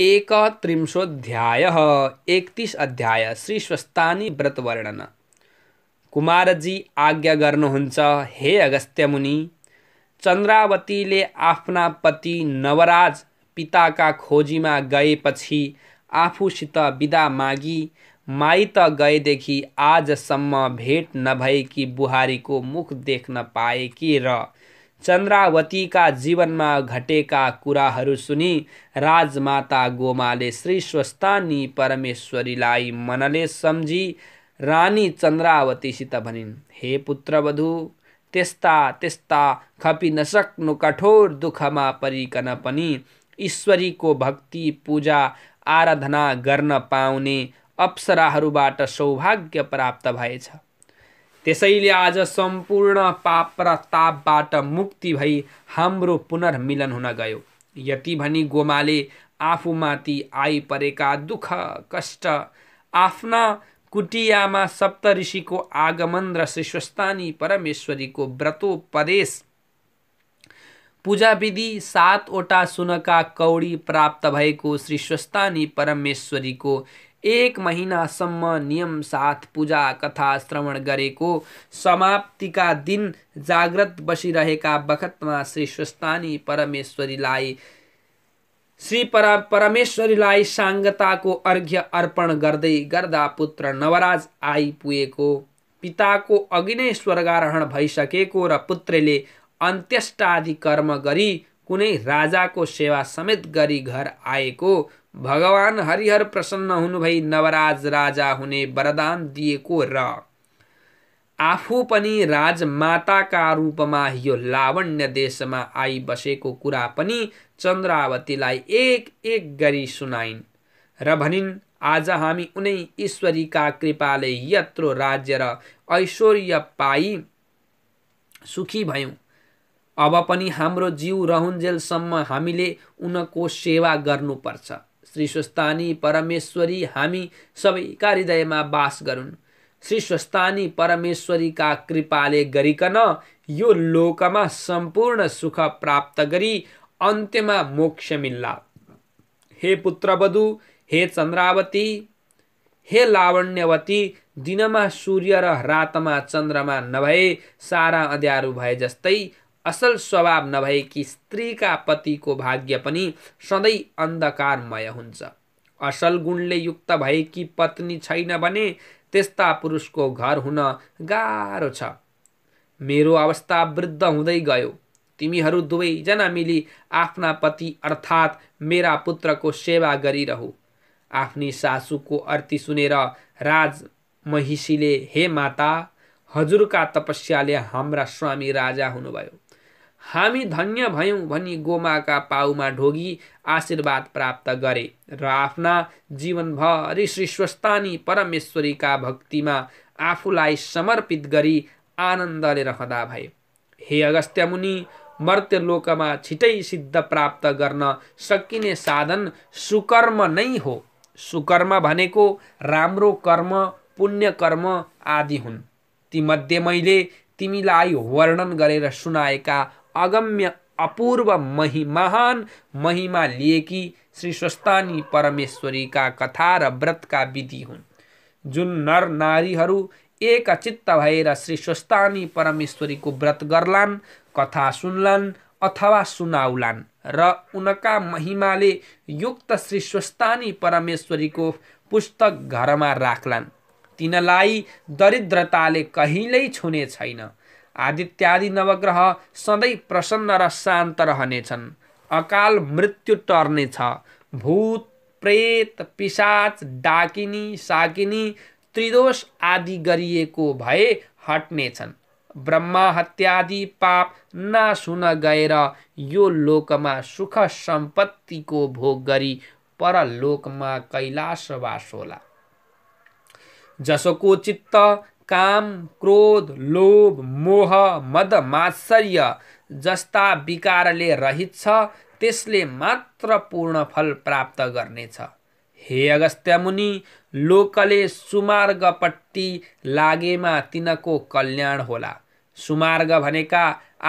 एकत्रिंशोऽध्याय एकतिस अध्याय श्री स्वस्तानी व्रत वर्णन कुमारजी आज्ञा गर्नुहुन्छ हे अगस्त्यमुनि चन्द्रावतीले आफ्ना पति नवराज पिताका खोजीमा गएपछि आफूसित बिदा मागी माइत गएदेखि आजसम्म भेट नभएकी बुहारीको मुख देख्न पाएकी र चन्द्रावतीका जीवनमा घटेका कुराहरू सुनि राजमाता गोमाले श्री स्वस्तानी परमेश्वरीलाई मनले सम्झी रानी चन्द्रावतीसित भनिन् हे पुत्रवधु त्यस्ता त्यस्ता नसक्नु कठोर दुःखमा परिकन पनि ईश्वरीको भक्ति पूजा आराधना गर्न पाउने अप्सराहरूबाट सौभाग्य प्राप्त भएछ त्यसैले आज सम्पूर्ण पाप र तापबाट मुक्ति भई हाम्रो पुनर्मिलन हुन गयो यति भनी गोमाले आफूमाथि आइपरेका दुःख कष्ट आफ्ना कुटियामा सप्त ऋषिको आगमन र श्रीस्वस्तानी परमेश्वरीको व्रतोपदेश पूजाविधि सातवटा सुनका कौडी प्राप्त भएको श्री स्वस्तानी परमेश्वरीको एक महिनासम्म नियम साथ पूजा कथा श्रवण गरेको समाप्तिका दिन जाग्रत बसिरहेका बखतमा श्री स्वस्तानी परमेश्वरीलाई श्री पर परमेश्वरीलाई साङ्गताको अर्घ्य अर्पण गर्दै गर्दा पुत्र नवराज आइपुगेको पिताको अघि नै स्वर्गारोहण भइसकेको र पुत्रले अन्त्येष्टादि कर्म गरी कुनै राजाको सेवा समेत गरी घर आएको भगवान हरिहर प्रसन्न हुनुभई नवराज राजा हुने वरदान दिएको र आफू पनि राजमाताका रूपमा यो लावण्य देशमा आइबसेको कुरा पनि चन्द्रावतीलाई एक एक गरी सुनाइन् र भनिन् आज हामी उनै ईश्वरीका कृपाले यत्रो राज्य र ऐश्वर्य पाई सुखी भयौँ अब पनि हाम्रो जिउ रहन्जेलसम्म हामीले उनको सेवा गर्नुपर्छ श्री स्वस्तानी परमेश्वरी हामी सबैका हृदयमा बास गरून् श्री स्वस्तानी परमेश्वरीका कृपाले गरिकन यो लोकमा सम्पूर्ण सुख प्राप्त गरी अन्त्यमा मोक्ष मिल्ला हे पुत्रवधु हे चन्द्रावती हे लावण्यवती दिनमा सूर्य र रातमा चन्द्रमा नभए सारा अँध्यारो भए जस्तै असल स्वभाव नभएकी स्त्रीका पतिको भाग्य पनि सधैँ अन्धकारमय हुन्छ असल गुणले युक्त भएकी पत्नी छैन भने त्यस्ता पुरुषको घर हुन गाह्रो छ मेरो अवस्था वृद्ध हुँदै गयो तिमीहरू दुवैजना मिली आफ्ना पति अर्थात् मेरा पुत्रको सेवा गरिरह आफ्नी सासुको अर्ती सुनेर राज महिषीले हे माता हजुरका तपस्याले हाम्रा स्वामी राजा हुनुभयो हामी धन्य भयौँ भनी गोमाका पाउमा ढोगी आशीर्वाद प्राप्त गरे र आफ्ना जीवनभरि श्री स्वस्तानी परमेश्वरीका भक्तिमा आफूलाई समर्पित गरी आनन्दले रहँदा भए हे अगस्त्य मुनि मर्त्य लोकमा छिटै सिद्ध प्राप्त गर्न सकिने साधन सुकर्म नै हो सुकर्म भनेको राम्रो कर्म पुण्य कर्म आदि हुन् तीमध्ये मैले तिमीलाई वर्णन गरेर सुनाएका अगम्य अपूर्व महि महान महिमा लिएकी श्री स्वस्तानी परमेश्वरीका कथा र व्रतका विधि हुन् जुन नर नारीहरू एकचित्त भएर श्री स्वस्तानी परमेश्वरीको व्रत गर्लान् कथा सुन्लान् अथवा सुनाउलान् र उनका महिमाले युक्त श्री स्वस्तानी परमेश्वरीको पुस्तक घरमा राख्लान् तिनलाई दरिद्रताले कहिल्यै छुने छैन आदित्यादि नवग्रह सधैँ प्रसन्न र शान्त रहनेछन् अकाल मृत्यु टर्नेछ भूत प्रेत पिसाच डाकिनी साकिनी त्रिदोष आदि गरिएको भए हट्नेछन् ब्रह्मा हत्यादि पाप नासुन गएर यो लोकमा सुख सम्पत्तिको भोग गरी परलोकमा वास होला जसको चित्त काम क्रोध लोभ मोह मद मात्सर्य जस्ता विकारले रहित छ त्यसले मात्र पूर्ण फल प्राप्त गर्नेछ हे अगस्त्य मुनि लोकले सुमार्गपट्टि लागेमा तिनको कल्याण होला सुमार्ग भनेका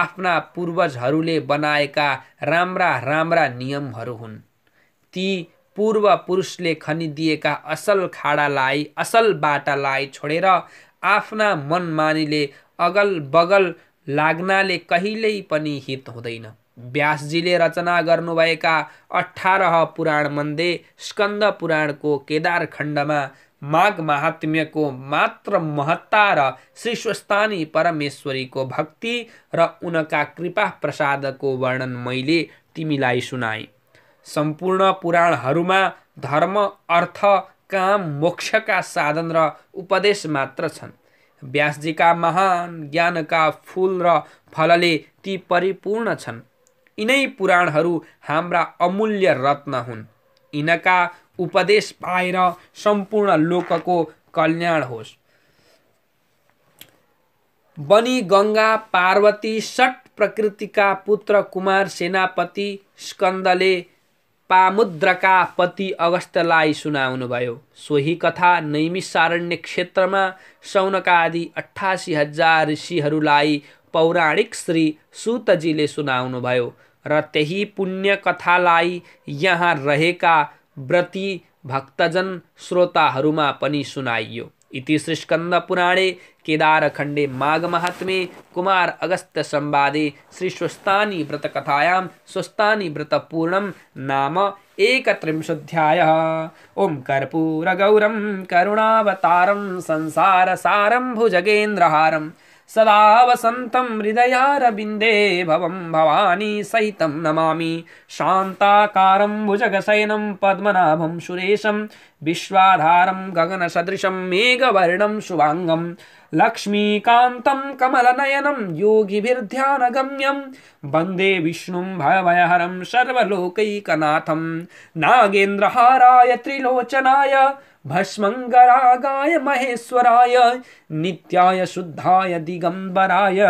आफ्ना पूर्वजहरूले बनाएका राम्रा राम्रा नियमहरू हुन् ती पूर्व पुरुषले खनिदिएका असल खाडालाई असल बाटालाई छोडेर आफ्ना मनमानीले अगल बगल लाग्नाले कहिल्यै पनि हित हुँदैन व्यासजीले रचना गर्नुभएका अठार पुराणमध्ये स्कन्द पुराणको खण्डमा माघ महात्म्यको मात्र महत्ता र श्रीस्वस्थानी परमेश्वरीको भक्ति र उनका कृपा प्रसादको वर्णन मैले तिमीलाई सुनाएँ सम्पूर्ण पुराणहरूमा धर्म अर्थ काम मोक्षका साधन र उपदेश मात्र छन् व्यासजीका महान ज्ञानका फुल र फलले ती परिपूर्ण छन् यिनै पुराणहरू हाम्रा अमूल्य रत्न हुन् यिनका उपदेश पाएर सम्पूर्ण लोकको कल्याण होस् बनी गङ्गा पार्वती सट प्रकृतिका पुत्र कुमार सेनापति स्कन्दले पामुद्रका पति अगस्तलाई सुनाउनुभयो सोही कथा नैमिषारण्य क्षेत्रमा सौनका आदि अठासी हजार ऋषिहरूलाई पौराणिक श्री सुतजीले सुनाउनुभयो र त्यही पुण्य कथालाई यहाँ रहेका व्रती भक्तजन श्रोताहरूमा पनि सुनाइयो इति श्रीस्कंदपुराणे केदारखंडे महात्मे कुमार अगस्त संवादे श्रीस्वस्तानि व्रतकथायां व्रत पूर्णम नाम कर्पूर गौरम करुणावतारम संसार सारम भुजगेन्द्रहारम सदा हृदय हृदयारबिन्दे भवं भवानी सहितं नमामि शान्ताकारं पद्मनाभम पद्मनाभं विश्वाधारम गगन गगनसदृशं मेघवर्णम शुभाङ्गं लक्ष्मीकान्तं कमलनयनं योगिभिर्ध्यानगम्यं वन्दे विष्णुं भवभयहरं सर्वलोकैकनाथं नागेन्द्रहाराय त्रिलोचनाय भस्मङ्गरागाय महेश्वराय नित्याय शुद्धाय दिगम्बराय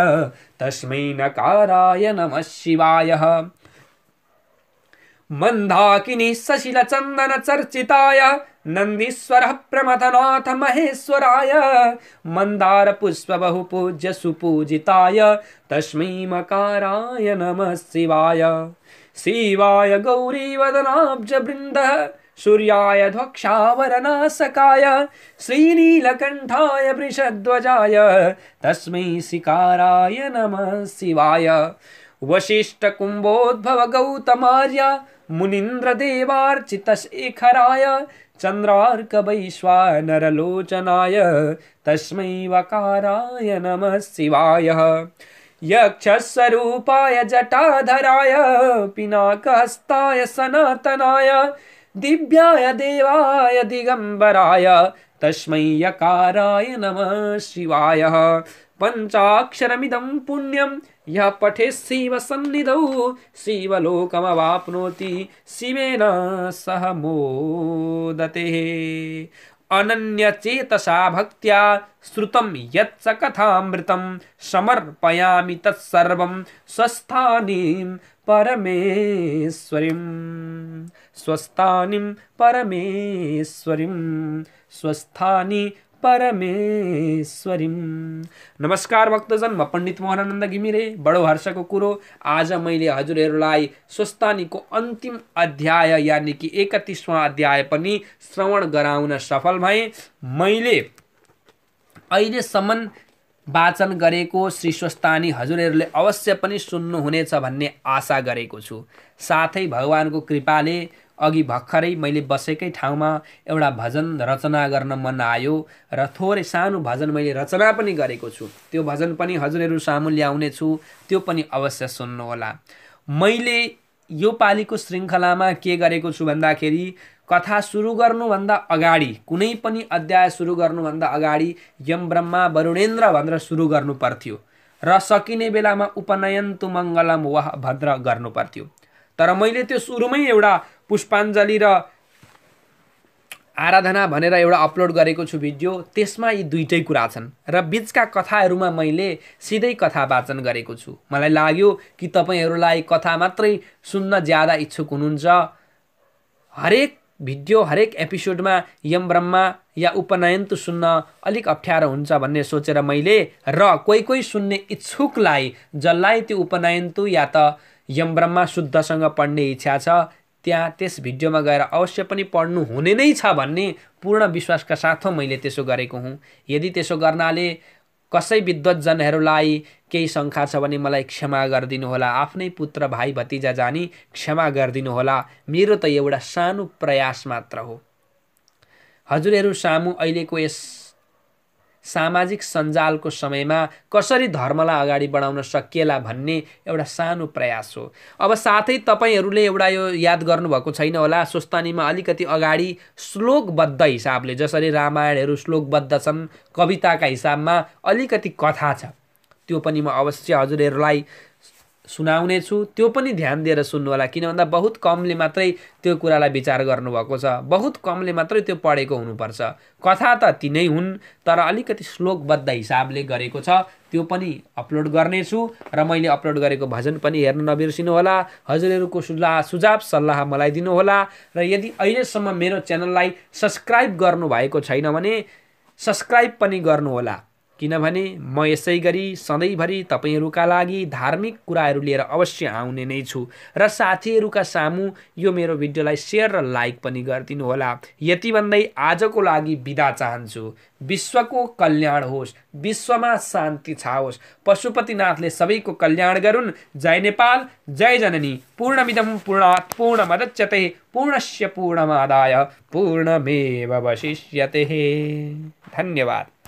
तस्मै नकाराय नमः शिवाय मन्दाकिनी सशिलचन्दनचर्चिताय नंदीश्वर प्रमथनाथ महेश्वराय मंदार पूज्य सुपूजिताय मकाराय नम शिवाय शिवाय गौरी बृंद सूर्याय ध्वक्षावरनाशकाय श्रीनीलकण्ठाय वृषध्वजाय तस्मै शिकाराय नमः शिवाय वसिष्ठकुम्भोद्भवगौतमार्य मुनीन्द्रदेवार्चितशेखराय चन्द्रार्कवैश्वानरलोचनाय तस्मै वकाराय नमः शिवाय यक्षस्वरूपाय जटाधराय पिनाकहस्ताय सनातनाय दिव्याय देवाय दिगंबराय तस्मै यकाराय नमः शिवाय पञ्चाक्षरमिदं पुण्यं यह पठे शिव सन्निधौ शिवलोकमवापनोति शिवेन सह मोदते अनन्यचेतसा भक्त्या श्रुतं यच्च कथामृतं समर्पयामि तत्सर्वं स्वस्थानीं परमेश्वरीं स्वस्थानीं परमेश्वरीं स्वस्थानि परमेश्वरी नमस्कार भक्तजन म पण्डित मोहनानन्द घिमिरे बडो हर्षको कुरो आज मैले हजुरहरूलाई स्वस्तानीको अन्तिम अध्याय यानि कि एकतिसवा अध्याय पनि श्रवण गराउन सफल भएँ मैले अहिलेसम्म वाचन गरेको श्री स्वस्तानी हजुरहरूले अवश्य पनि सुन्नुहुनेछ भन्ने आशा गरेको छु साथै भगवानको कृपाले अघि भर्खरै मैले बसेकै ठाउँमा एउटा भजन रचना गर्न मन आयो र थोरै सानो भजन मैले रचना पनि गरेको छु त्यो भजन पनि हजुरहरू सामु ल्याउने छु त्यो पनि अवश्य सुन्नुहोला मैले यो पालिको श्रृङ्खलामा के गरेको छु भन्दाखेरि कथा सुरु गर्नुभन्दा अगाडि कुनै पनि अध्याय सुरु गर्नुभन्दा अगाडि यम ब्रह्मा वरुणेन्द्र भनेर सुरु गर्नु पर्थ्यो र सकिने बेलामा उपनयन तु मङ्गलम वा भद्र गर्नु पर्थ्यो तर मैले त्यो सुरुमै एउटा पुष्पाञ्जली र आराधना भनेर एउटा अपलोड गरेको छु भिडियो त्यसमा यी दुइटै कुरा छन् र बिचका कथाहरूमा मैले सिधै कथा वाचन गरेको छु मलाई लाग्यो कि तपाईँहरूलाई कथा मात्रै सुन्न ज्यादा इच्छुक हुनुहुन्छ हरेक भिडियो हरेक एपिसोडमा यम ब्रह्मा या त सुन्न अलिक अप्ठ्यारो हुन्छ भन्ने सोचेर मैले र कोही कोही सुन्ने इच्छुकलाई जसलाई त्यो उपनयन्तु या त यम ब्रह्मा शुद्धसँग पढ्ने इच्छा छ त्यहाँ त्यस भिडियोमा गएर अवश्य पनि पढ्नु हुने नै छ भन्ने पूर्ण विश्वासका साथ मैले त्यसो गरेको हुँ यदि त्यसो गर्नाले कसै विद्वत्जनहरूलाई केही शङ्का छ भने मलाई क्षमा होला आफ्नै पुत्र भाइ भतिजा जानी क्षमा होला मेरो त एउटा सानो प्रयास मात्र हो हजुरहरू सामु अहिलेको यस सामाजिक सञ्जालको समयमा कसरी धर्मलाई अगाडि बढाउन सकिएला भन्ने एउटा सानो प्रयास हो अब साथै तपाईँहरूले एउटा यो याद गर्नुभएको छैन होला स्वस्तानीमा अलिकति अगाडि श्लोकबद्ध हिसाबले जसरी रामायणहरू श्लोकबद्ध छन् कविताका हिसाबमा अलिकति कथा छ त्यो पनि म अवश्य हजुरहरूलाई सुनाउनेछु त्यो पनि ध्यान दिएर सुन्नुहोला किन भन्दा बहुत कमले मात्रै त्यो कुरालाई विचार गर्नुभएको छ बहुत कमले मात्रै त्यो पढेको हुनुपर्छ कथा त तिनै हुन् तर अलिकति श्लोकबद्ध हिसाबले गरेको छ त्यो पनि अपलोड गर्नेछु र मैले अपलोड गरेको भजन पनि हेर्न नबिर्सिनु होला हजुरहरूको सुल्लाह सुझाव सल्लाह मलाई दिनुहोला र यदि अहिलेसम्म मेरो च्यानललाई सब्सक्राइब गर्नुभएको छैन भने सब्सक्राइब पनि गर्नुहोला किनभने म यसै गरी सधैँभरि तपाईँहरूका लागि धार्मिक कुराहरू लिएर अवश्य आउने नै छु र साथीहरूका सामु यो मेरो भिडियोलाई सेयर र लाइक पनि गरिदिनु होला यति भन्दै आजको लागि बिदा चाहन्छु विश्वको कल्याण होस् विश्वमा शान्ति छाओस् पशुपतिनाथले सबैको कल्याण गरून् जय नेपाल जय जननी पूर्णमिदम पूर्ण मदच्यते पूर्णस्य पूर्णमादाय पूर्णमेव वशिष्यते धन्यवाद